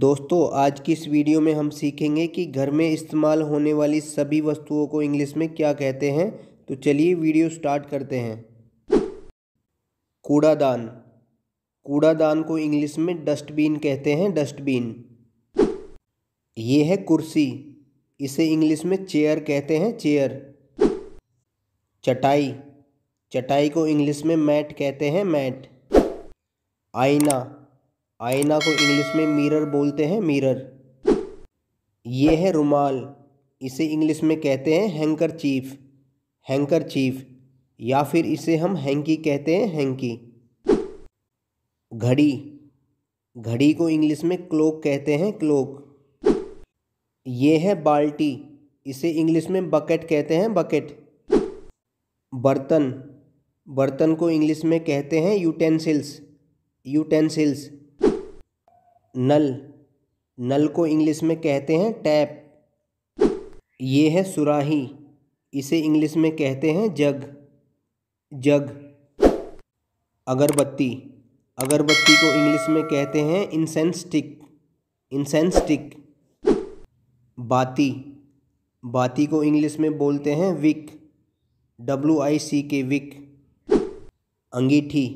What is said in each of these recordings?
दोस्तों आज की इस वीडियो में हम सीखेंगे कि घर में इस्तेमाल होने वाली सभी वस्तुओं को इंग्लिश में क्या कहते हैं तो चलिए वीडियो स्टार्ट करते हैं कूड़ादान कूड़ादान को इंग्लिश में डस्टबिन कहते हैं डस्टबिन ये है कुर्सी इसे इंग्लिश में चेयर कहते हैं चेयर चटाई चटाई को इंग्लिश में मैट कहते हैं मैट आईना आईना को इंग्लिश में मिरर बोलते हैं मिरर ये है रुमाल इसे इंग्लिश में कहते हैं हैंकर चीफ हैंकर चीफ या फिर इसे हम हैंकी कहते हैं हैंकी घड़ी घड़ी को इंग्लिश में क्लोक कहते हैं क्लोक ये है बाल्टी इसे इंग्लिश में बकेट कहते हैं बकेट बर्तन बर्तन को इंग्लिश में कहते हैं यूटेंसिल्स यूटेंसिल्स नल नल को इंग्लिश में कहते हैं टैप ये है सुराही इसे इंग्लिश में कहते हैं जग जग अगरबत्ती अगरबत्ती को इंग्लिश में कहते हैं इंसेंसटिक इंसेंसटिक बाती बाती को इंग्लिश में बोलते हैं विक डब्ल्यू आई सी के विक अंगीठी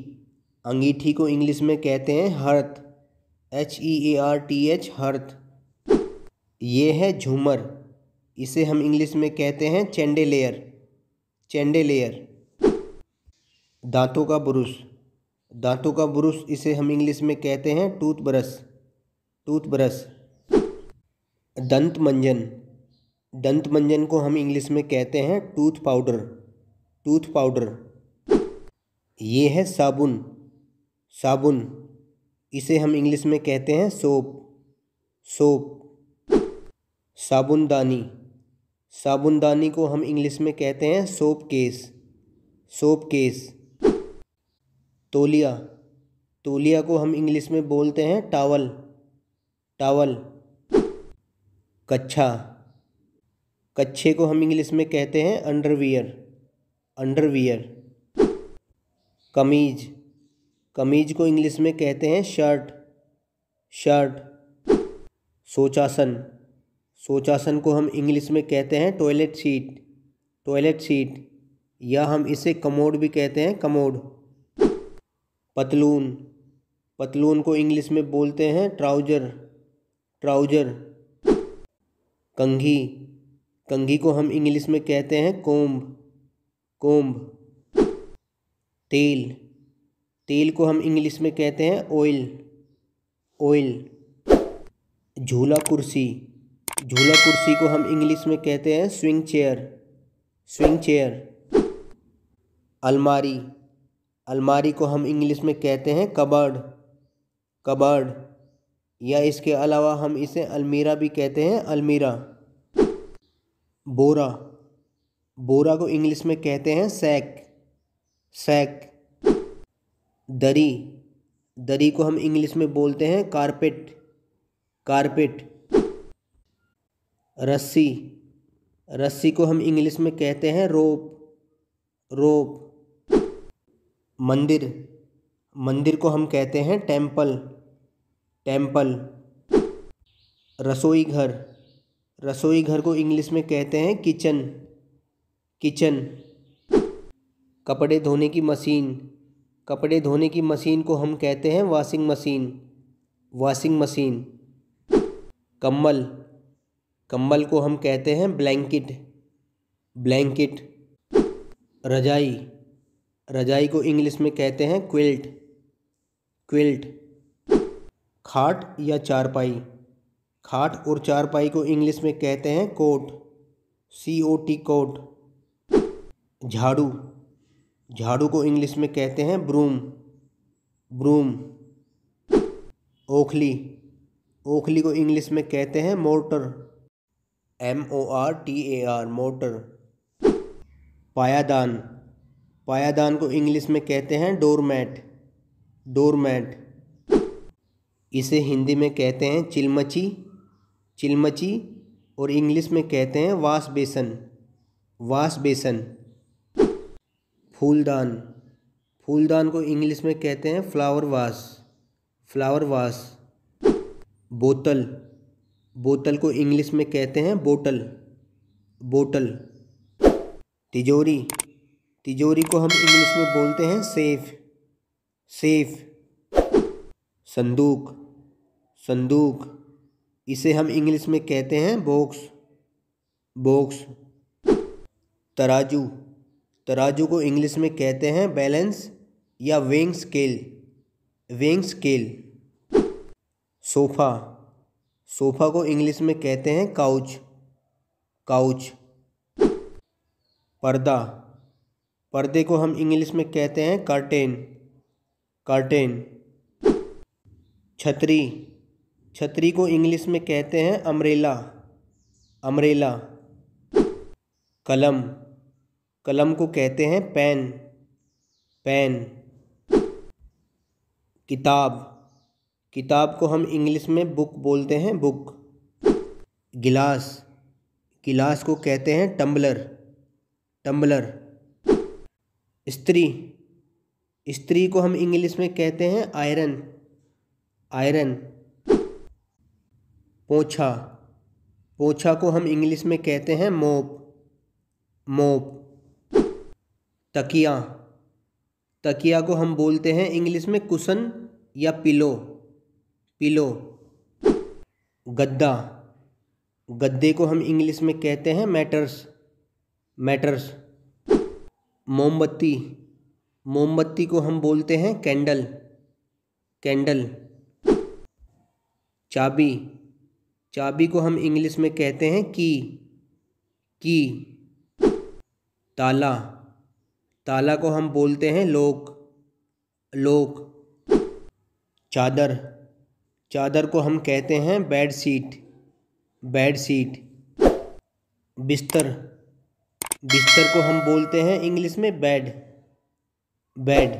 अंगीठी को इंग्लिश में कहते हैं hearth H E A R T H hearth ये है झूमर इसे हम इंग्लिश में कहते हैं चेंडेलेयर चेंडेलेयर दांतों का ब्रुश दांतों का ब्रुश इसे हम इंग्लिश में कहते हैं टूथ ब्रश टूथ ब्रश दंत मंजन दंत मंजन को हम इंग्लिश में कहते हैं टूथ पाउडर टूथ पाउडर ये है साबुन साबुन इसे हम इंग्लिश में कहते हैं सोप सोप साबुनदानी साबुनदानी को हम इंग्लिश में कहते हैं सोप केस सोप केस तोलिया तोलिया को हम इंग्लिश में बोलते हैं टावल टावल कच्छा कच्छे को हम इंग्लिश में कहते हैं अंडरवियर अंडरवियर कमीज़ कमीज को इंग्लिश में कहते हैं शर्ट शर्ट सोचासन सोचासन को हम इंग्लिश में कहते हैं टॉयलेट सीट टॉयलेट सीट या हम इसे कमोड भी कहते हैं कमोड पतलून पतलून को इंग्लिश में बोलते हैं ट्राउजर ट्राउजर कंघी कंघी को हम इंग्लिश में कहते हैं कोम्ब कोम्ब तेल तेल को हम इंग्लिश में कहते हैं ऑयल ऑयल झूला कुर्सी झूला कुर्सी को हम इंग्लिश में कहते हैं स्विंग चेयर स्विंग चेयर अलमारी अलमारी को हम इंग्लिश में कहते हैं कबर्ड कबर्ड या इसके अलावा हम इसे अलमीरा भी कहते हैं अलमीरा बोरा बोरा को इंग्लिश में कहते हैं सैक सैक दरी दरी को हम इंग्लिश में बोलते हैं कारपेट कारपेट रस्सी रस्सी को हम इंग्लिश में कहते हैं रोप रोप मंदिर मंदिर को हम कहते हैं टेम्पल टेम्पल रसोई घर रसोई घर को इंग्लिश में कहते हैं किचन किचन कपड़े धोने की मशीन कपड़े धोने की मशीन को हम कहते हैं वॉशिंग मशीन वॉशिंग मशीन कम्बल कम्बल को हम कहते हैं ब्लैंकिट ब्लैंकेट रजाई रजाई को इंग्लिश में कहते हैं क्विल्ट क्विल्ट खाट या चारपाई खाट और चारपाई को इंग्लिश में कहते हैं coat C O T coat झाड़ू झाड़ू को इंग्लिश में कहते हैं ब्रूम ब्रूम ओखली ओखली को इंग्लिश में कहते हैं motor M O R T A R motor पायादान पायादान को इंग्लिश में कहते हैं डोरमैट डोरमैट इसे हिंदी में कहते हैं चिलमची चिलमची और इंग्लिश में कहते हैं वास बेसन वास बेसन फूलदान फूलदान को इंग्लिश में कहते हैं फ्लावर वास फ्लावर वास बोतल बोतल को इंग्लिश में कहते हैं बोटल बोटल तिजोरी तिजोरी को हम इंग्लिश में बोलते हैं सेफ सेफ संदूक संदूक इसे हम इंग्लिश में कहते हैं बॉक्स बॉक्स तराजू तराजू तो को इंग्लिश में कहते हैं बैलेंस या weighing scale weighing scale sofa sofa को इंग्लिश में कहते हैं काउच काउच पर्दा पर्दे को हम इंग्लिश में कहते हैं कर्टेन कर्टेन छतरी छतरी को इंग्लिश में कहते हैं अमरेला अमरेला कलम कलम को कहते हैं पेन पेन किताब किताब को हम इंग्लिश में बुक बोलते हैं बुक गिलास गिलास को कहते हैं टम्बलर टम्बलर स्त्री स्त्री को हम इंग्लिश में कहते हैं आयरन आयरन पोछा पोछा को हम इंग्लिश में कहते हैं मोप मोप तकिया तकिया को हम बोलते हैं इंग्लिश में कुशन या पिलो पिलो गद्दा गद्दे को हम इंग्लिश में कहते हैं मैटर्स मैटर्स मोमबत्ती मोमबत्ती को हम बोलते हैं कैंडल कैंडल चाबी चाबी को हम इंग्लिश में कहते हैं की की ताला ताला को हम बोलते हैं लोक लोक चादर चादर को हम कहते हैं बेड सीट बेड सीट बिस्तर बिस्तर को हम बोलते हैं इंग्लिश में बेड बेड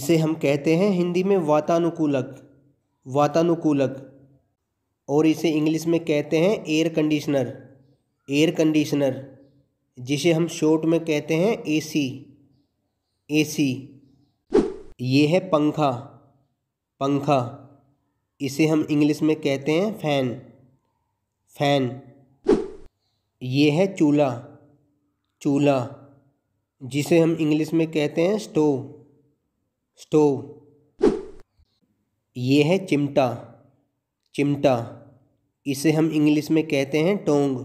इसे हम कहते हैं हिंदी में वातानुकूलक वातानुकूलक और इसे इंग्लिश में कहते हैं एयर कंडीशनर एयर कंडीशनर जिसे हम शॉर्ट में कहते हैं एसी एसी ये है पंखा पंखा इसे हम इंग्लिश में कहते हैं फैन फैन ये है चूल्हा चूल्हा जिसे हम इंग्लिश में कहते हैं स्टोव स्टोव ये है चिमटा चिमटा इसे हम इंग्लिश में कहते हैं टोंग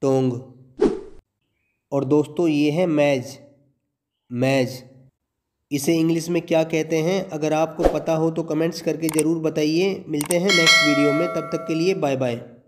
टोंग और दोस्तों ये है मैज मैज इसे इंग्लिश में क्या कहते हैं अगर आपको पता हो तो कमेंट्स करके ज़रूर बताइए मिलते हैं नेक्स्ट वीडियो में तब तक के लिए बाय बाय